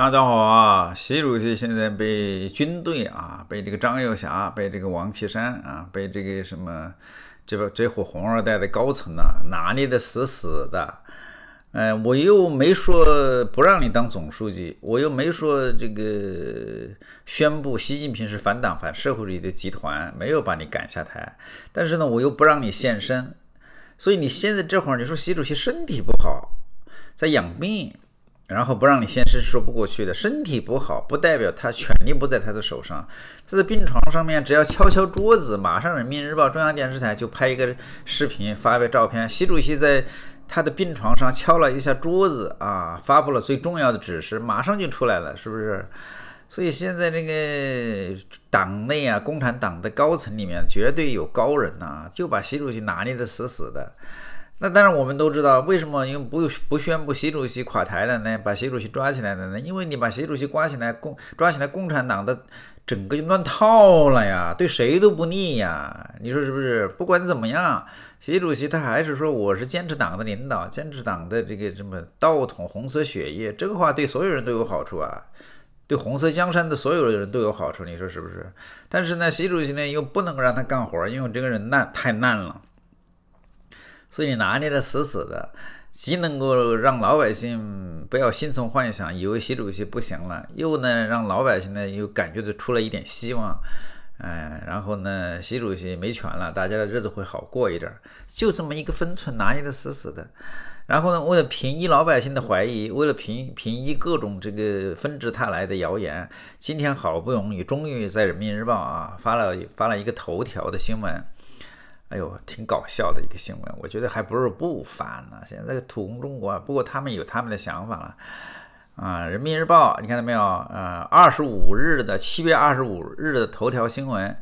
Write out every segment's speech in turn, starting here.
大家好啊，习主席现在被军队啊，被这个张又侠，被这个王岐山啊，被这个什么，这个这伙红二代的高层啊，拿捏的死死的。哎，我又没说不让你当总书记，我又没说这个宣布习近平是反党反社会主义的集团，没有把你赶下台。但是呢，我又不让你现身，所以你现在这会儿，你说习主席身体不好，在养病。然后不让你现实说不过去的。身体不好不代表他权力不在他的手上。他在病床上面，只要敲敲桌子，马上《人民日报》、中央电视台就拍一个视频，发一个照片。习主席在他的病床上敲了一下桌子啊，发布了最重要的指示，马上就出来了，是不是？所以现在这个党内啊，共产党的高层里面绝对有高人呐，就把习主席拿捏的死死的。那当然，我们都知道为什么又不不宣布习主席垮台了呢？把习主席抓起来了呢？因为你把习主席抓起来，共抓起来，共产党的整个就乱套了呀，对谁都不利呀。你说是不是？不管怎么样，习主席他还是说我是坚持党的领导，坚持党的这个什么道统、红色血液，这个话对所有人都有好处啊，对红色江山的所有人都有好处。你说是不是？但是呢，习主席呢又不能让他干活，因为这个人烂太烂了。所以你拿捏得死死的，既能够让老百姓不要心存幻想，以为习主席不行了，又呢让老百姓呢又感觉得出了一点希望，哎，然后呢，习主席没权了，大家的日子会好过一点儿，就这么一个分寸拿捏得死死的。然后呢，为了平抑老百姓的怀疑，为了平平抑各种这个纷至沓来的谣言，今天好不容易终于在人民日报啊发了发了一个头条的新闻。哎呦，挺搞笑的一个新闻，我觉得还不如不发呢。现在土红中国，不过他们有他们的想法了，啊，《人民日报》，你看到没有？呃，二十五日的七月二十五日的头条新闻，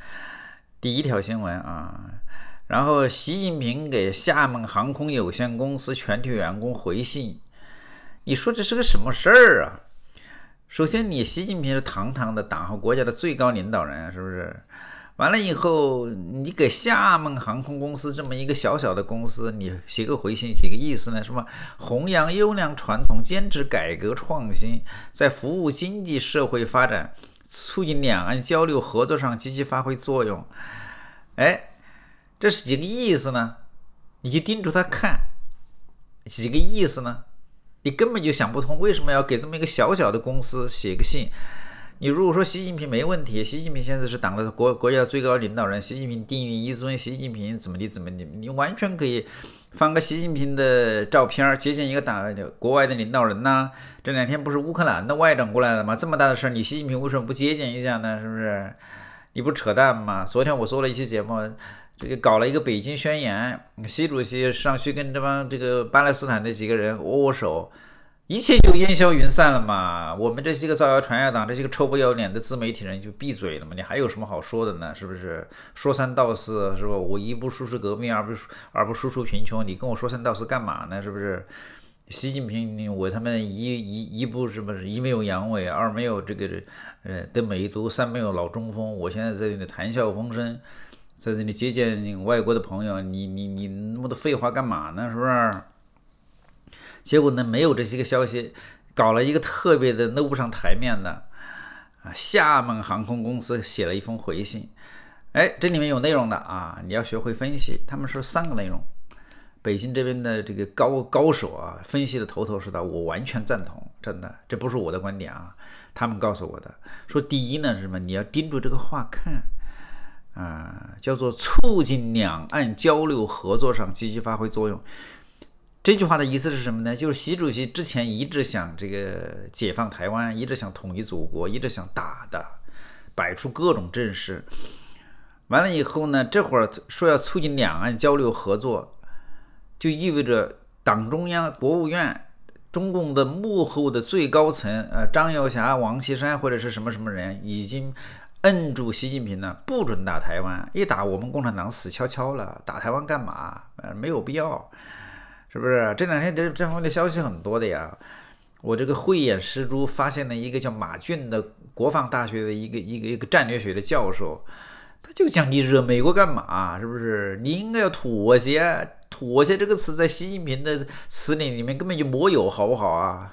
第一条新闻啊，然后习近平给厦门航空有限公司全体员工回信，你说这是个什么事儿啊？首先，你习近平是堂堂的党和国家的最高领导人，是不是？完了以后，你给厦门航空公司这么一个小小的公司，你写个回信写个意思呢？什么弘扬优良传统，坚持改革创新，在服务经济社会发展、促进两岸交流合作上积极发挥作用。哎，这是几个意思呢？你就盯着他看，几个意思呢？你根本就想不通为什么要给这么一个小小的公司写个信。你如果说习近平没问题，习近平现在是党的国国家最高领导人，习近平定于一尊，习近平怎么地怎么地，你完全可以放个习近平的照片儿，接见一个党国外的领导人呐。这两天不是乌克兰的外长过来了吗？这么大的事儿，你习近平为什么不接见一下呢？是不是？你不扯淡吗？昨天我做了一期节目，这个搞了一个北京宣言，习主席上去跟这帮这个巴勒斯坦的几个人握手。一切就烟消云散了嘛，我们这些个造谣传谣党，这些个臭不要脸的自媒体人就闭嘴了嘛，你还有什么好说的呢？是不是？说三道四是吧？我一不输出革命，二不二不输出贫穷，你跟我说三道四干嘛呢？是不是？习近平我他们一一一不什么，一没有阳痿，二没有这个呃的梅毒，三没有老中风，我现在在那里谈笑风生，在那里接见外国的朋友，你你你那么多废话干嘛呢？是不是？结果呢，没有这些个消息，搞了一个特别的露不上台面的，啊，厦门航空公司写了一封回信，哎，这里面有内容的啊，你要学会分析，他们说三个内容，北京这边的这个高高手啊，分析的头头是道，我完全赞同，真的，这不是我的观点啊，他们告诉我的，说第一呢是什么，你要盯住这个话看，啊，叫做促进两岸交流合作上积极发挥作用。这句话的意思是什么呢？就是习主席之前一直想这个解放台湾，一直想统一祖国，一直想打的，摆出各种阵势。完了以后呢，这会儿说要促进两岸交流合作，就意味着党中央、国务院、中共的幕后的最高层，呃，张耀霞、王岐山或者是什么什么人，已经摁住习近平了，不准打台湾。一打，我们共产党死翘翘了。打台湾干嘛？呃，没有必要。是不是这两天这这方面的消息很多的呀？我这个慧眼识珠，发现了一个叫马骏的国防大学的一个一个一个战略学的教授，他就讲你惹美国干嘛？是不是？你应该要妥协？妥协这个词在习近平的词里里面根本就没有，好不好啊？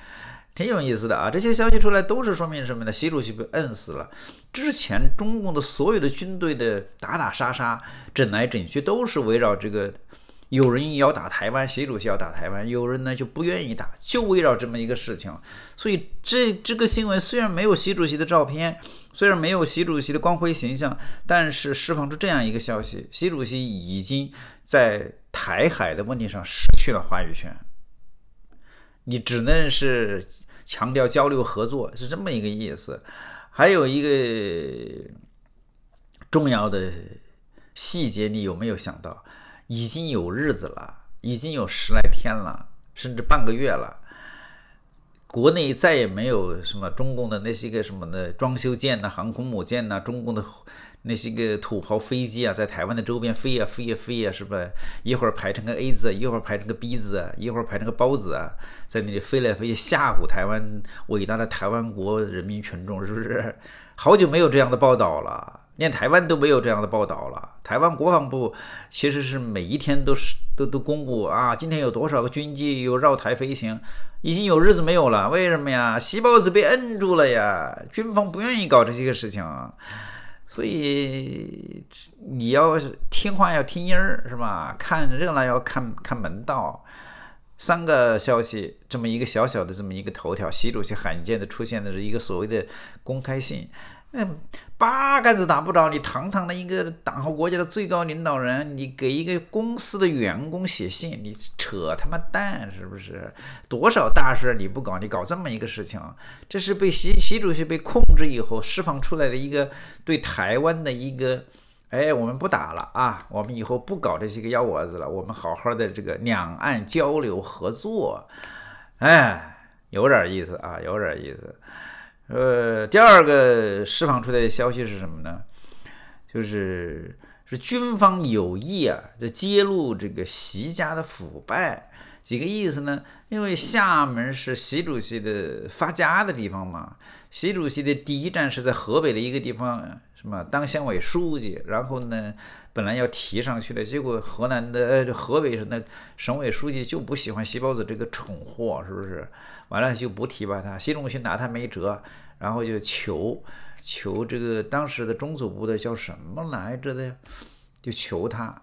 挺有意思的啊！这些消息出来都是说明什么呢？习主席被摁死了。之前中共的所有的军队的打打杀杀、整来整去，都是围绕这个。有人要打台湾，习主席要打台湾，有人呢就不愿意打，就围绕这么一个事情。所以这这个新闻虽然没有习主席的照片，虽然没有习主席的光辉形象，但是释放出这样一个消息：习主席已经在台海的问题上失去了话语权。你只能是强调交流合作，是这么一个意思。还有一个重要的细节，你有没有想到？已经有日子了，已经有十来天了，甚至半个月了。国内再也没有什么中共的那些个什么的，装修舰呐、航空母舰呐，中共的那些个土炮飞机啊，在台湾的周边飞呀飞呀飞呀，是吧？一会儿排成个 A 字，一会儿排成个 B 字，一会儿排成个包子啊，在那里飞来飞去，吓唬台湾伟大的台湾国人民群众，是不是？好久没有这样的报道了，连台湾都没有这样的报道了。台湾国防部其实是每一天都是都都公布啊，今天有多少个军机有绕台飞行，已经有日子没有了，为什么呀？习包子被摁住了呀，军方不愿意搞这些个事情，所以你要听话要听音儿是吧？看热闹要看看门道，三个消息这么一个小小的这么一个头条，习主席罕见的出现的是一个所谓的公开信。嗯，八竿子打不着。你堂堂的一个党和国家的最高领导人，你给一个公司的员工写信，你扯他妈蛋是不是？多少大事你不搞，你搞这么一个事情，这是被习习主席被控制以后释放出来的一个对台湾的一个，哎，我们不打了啊，我们以后不搞这些个幺蛾子了，我们好好的这个两岸交流合作，哎，有点意思啊，有点意思。呃，第二个释放出来的消息是什么呢？就是是军方有意啊，就揭露这个习家的腐败几个意思呢？因为厦门是习主席的发家的地方嘛，习主席的第一站是在河北的一个地方。什么当县委书记，然后呢，本来要提上去的，结果河南的呃河北省的省委书记就不喜欢习包子这个蠢货，是不是？完了就不提拔他。习主席拿他没辙，然后就求求这个当时的中组部的叫什么来着的，就求他，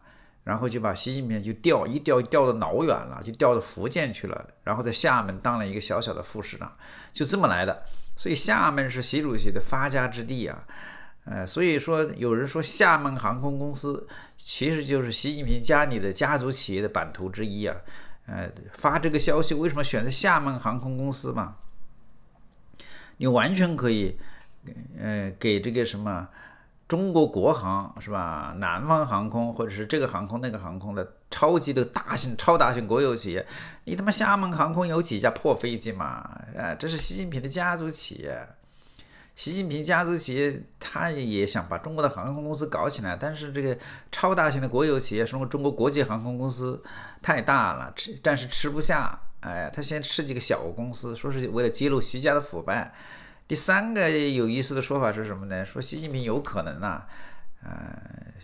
然后就把习近平就调一调，调到老远了，就调到福建去了，然后在厦门当了一个小小的副市长，就这么来的。所以厦门是习主席的发家之地啊。呃，所以说有人说厦门航空公司其实就是习近平家里的家族企业的版图之一啊。哎，发这个消息为什么选择厦门航空公司嘛？你完全可以，呃，给这个什么中国国航是吧？南方航空或者是这个航空那个航空的超级的大型超大型国有企业，你他妈厦门航空有几架破飞机嘛？哎，这是习近平的家族企业。习近平家族企业，他也想把中国的航空公司搞起来，但是这个超大型的国有企业，什么中国国际航空公司太大了，吃暂时吃不下。哎，他先吃几个小公司，说是为了揭露习家的腐败。第三个有意思的说法是什么呢？说习近平有可能啊，呃，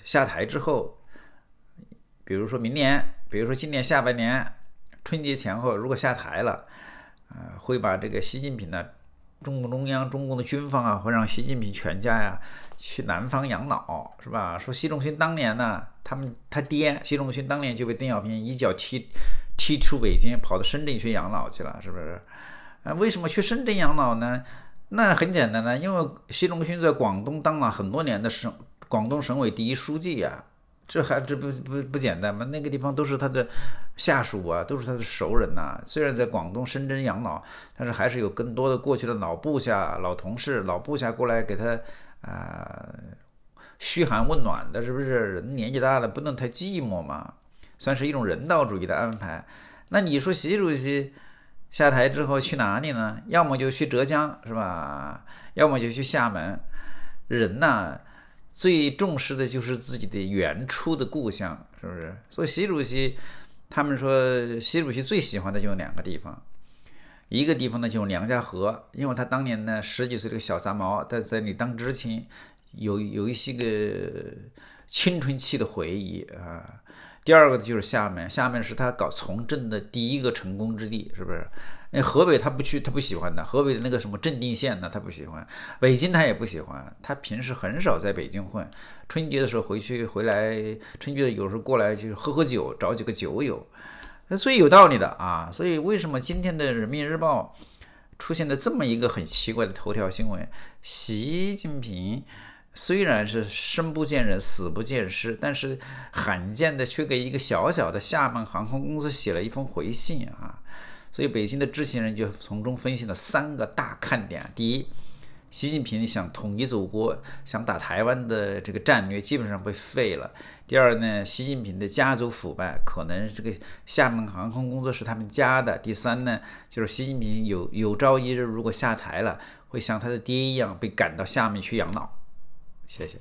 下台之后，比如说明年，比如说今年下半年春节前后，如果下台了，呃，会把这个习近平呢。中共中央、中共的军方啊，会让习近平全家呀去南方养老，是吧？说习仲勋当年呢，他们他爹，习仲勋当年就被邓小平一脚踢踢出北京，跑到深圳去养老去了，是不是？啊，为什么去深圳养老呢？那很简单呢，因为习仲勋在广东当了很多年的省广东省委第一书记呀。这还这不不不简单吗？那个地方都是他的下属啊，都是他的熟人呐。虽然在广东深圳养老，但是还是有更多的过去的老部下、老同事、老部下过来给他啊嘘寒问暖的，是不是？人年纪大了，不能太寂寞嘛，算是一种人道主义的安排。那你说习主席下台之后去哪里呢？要么就去浙江是吧？要么就去厦门。人呐。最重视的就是自己的原初的故乡，是不是？所以习主席，他们说，习主席最喜欢的就两个地方，一个地方呢就是梁家河，因为他当年呢十几岁这个小杂毛，他在那里当知青，有有一些个青春期的回忆啊。第二个就是厦门，厦门是他搞从政的第一个成功之地，是不是？那河北他不去，他不喜欢的。河北的那个什么正定县呢，他不喜欢。北京他也不喜欢，他平时很少在北京混。春节的时候回去回来，春节有时候过来就喝喝酒，找几个酒友。所以有道理的啊。所以为什么今天的《人民日报》出现的这么一个很奇怪的头条新闻？习近平虽然是生不见人死不见尸，但是罕见的却给一个小小的厦门航空公司写了一封回信啊。所以，北京的知情人就从中分析了三个大看点：第一，习近平想统一祖国、想打台湾的这个战略基本上被废了；第二呢，习近平的家族腐败，可能这个厦门航空工作是他们家的；第三呢，就是习近平有有朝一日如果下台了，会像他的爹一样被赶到厦门去养老。谢谢。